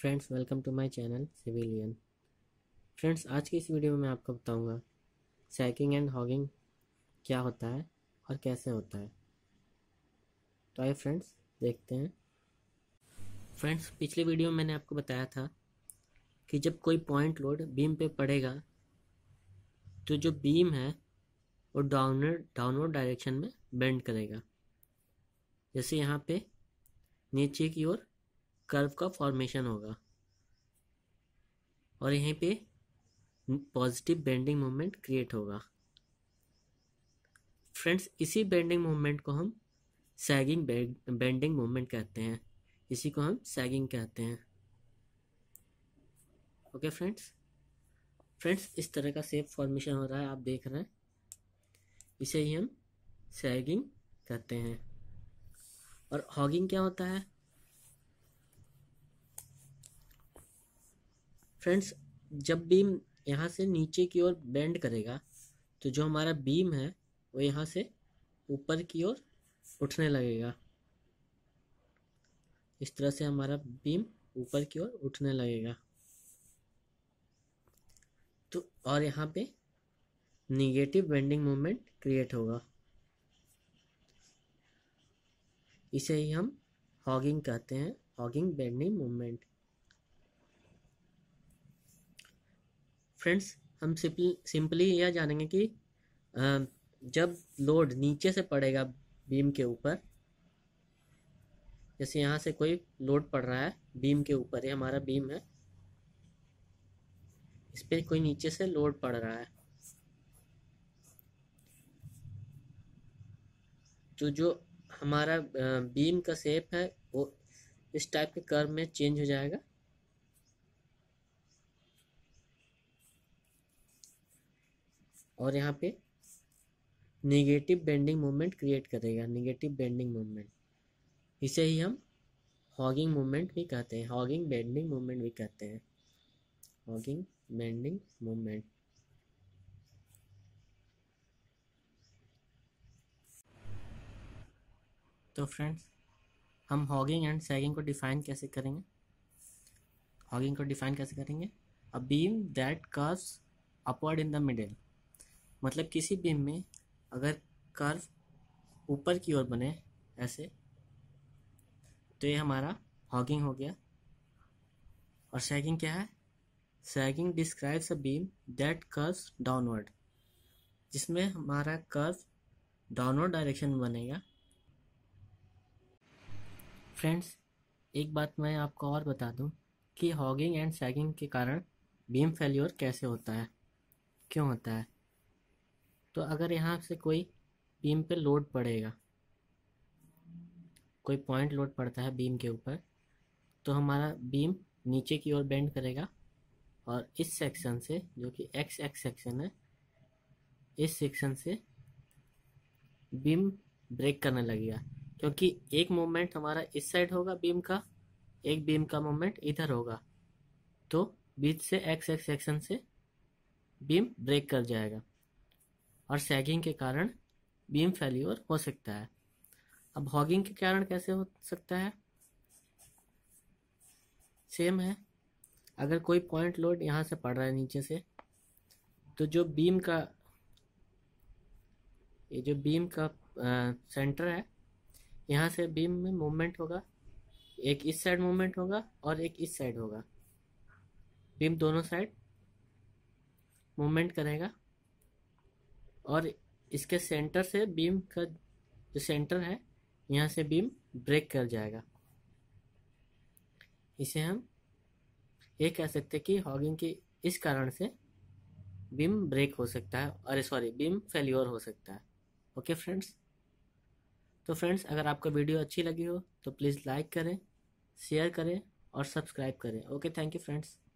friends welcome to my channel civilian friends आज की इस वीडियो में मैं आपको बताऊंगा सैकिंग एंड हॉगिंग क्या होता है और कैसे होता है तो आइए फ्रेंड्स देखते हैं फ्रेंड्स पिछले वीडियो में मैंने आपको बताया था कि जब कोई पॉइंट लोड बीम पे पड़ेगा तो जो बीम है वो डाउनर डाउनवर्ड डायरेक्शन में बेंड करेगा जैसे यहाँ पे नीचे की ओर कर्व का फॉर्मेशन होगा और यहीं पे पॉजिटिव बेंडिंग मोमेंट क्रिएट होगा फ्रेंड्स इसी बेंडिंग मोमेंट को हम सैगिंग बेंडिंग मोमेंट कहते हैं इसी को हम सैगिंग कहते हैं ओके फ्रेंड्स फ्रेंड्स इस तरह का सेप फॉर्मेशन हो रहा है आप देख रहे हैं इसे ही हम सैगिंग कहते हैं और हॉगिंग क्या होता है फ्रेंड्स जब बीम यहाँ से नीचे की ओर बेंड करेगा तो जो हमारा बीम है वो यहाँ से ऊपर की ओर उठने लगेगा इस तरह से हमारा बीम ऊपर की ओर उठने लगेगा तो और यहाँ पे निगेटिव बेंडिंग मोमेंट क्रिएट होगा इसे ही हम हॉगिंग कहते हैं हॉगिंग बेंडिंग मूवमेंट फ्रेंड्स हम सिंपल सिंपली यह जानेंगे कि जब लोड नीचे से पड़ेगा बीम के ऊपर जैसे यहाँ से कोई लोड पड़ रहा है बीम के ऊपर ये हमारा बीम है इस पर कोई नीचे से लोड पड़ रहा है तो जो हमारा बीम का शेप है वो इस टाइप के कर्व में चेंज हो जाएगा और यहाँ पे नेगेटिव बेंडिंग मोमेंट क्रिएट करेगा नेगेटिव बेंडिंग मोमेंट इसे ही हम हॉगिंग मोमेंट भी कहते हैं हॉगिंग बेंडिंग मोमेंट भी कहते हैं हॉगिंग बेंडिंग मोमेंट तो फ्रेंड्स हम हॉगिंग एंड सैगिंग को डिफाइन कैसे करेंगे हॉगिंग को डिफाइन कैसे करेंगे a beam that curves upward in the middle मतलब किसी बीम में अगर कर्व ऊपर की ओर बने ऐसे तो ये हमारा हॉगिंग हो गया और सैगिंग क्या है sagging describes a beam that curves downward जिसमें हमारा कर्व डाउनवर्ड डायरेक्शन में बनेगा फ्रेंड्स एक बात मैं आपको और बता दूं कि हॉगिंग एंड सैगिंग के कारण बीम फेल्योर कैसे होता है क्यों होता है तो अगर यहाँ से कोई बीम पे लोड पड़ेगा कोई पॉइंट लोड पड़ता है बीम के ऊपर तो हमारा बीम नीचे की ओर बेंड करेगा और इस सेक्शन से जो कि एक्स एक्स सेक्शन है इस सेक्शन से बीम ब्रेक करने लगेगा क्योंकि एक मोमेंट हमारा इस साइड होगा बीम का एक बीम का मोमेंट इधर होगा तो बीच से एक्स एक्स सेक्शन से बीम ब्रेक कर जाएगा और सैगिंग के कारण बीम फेल्योर हो सकता है अब हॉगिंग के कारण कैसे हो सकता है सेम है अगर कोई पॉइंट लोड यहाँ से पड़ रहा है नीचे से तो जो बीम का ये जो बीम का आ, सेंटर है यहाँ से बीम में मूवमेंट होगा एक इस साइड मूवमेंट होगा और एक इस साइड होगा बीम दोनों साइड मूवमेंट करेगा और इसके सेंटर से बीम का जो सेंटर है यहाँ से बीम ब्रेक कर जाएगा इसे हम ये कह सकते हैं कि हॉगिंग के इस कारण से बीम ब्रेक हो सकता है अरे सॉरी बीम फेल्योर हो सकता है ओके फ्रेंड्स तो फ्रेंड्स अगर आपको वीडियो अच्छी लगी हो तो प्लीज़ लाइक करें शेयर करें और सब्सक्राइब करें ओके थैंक यू फ्रेंड्स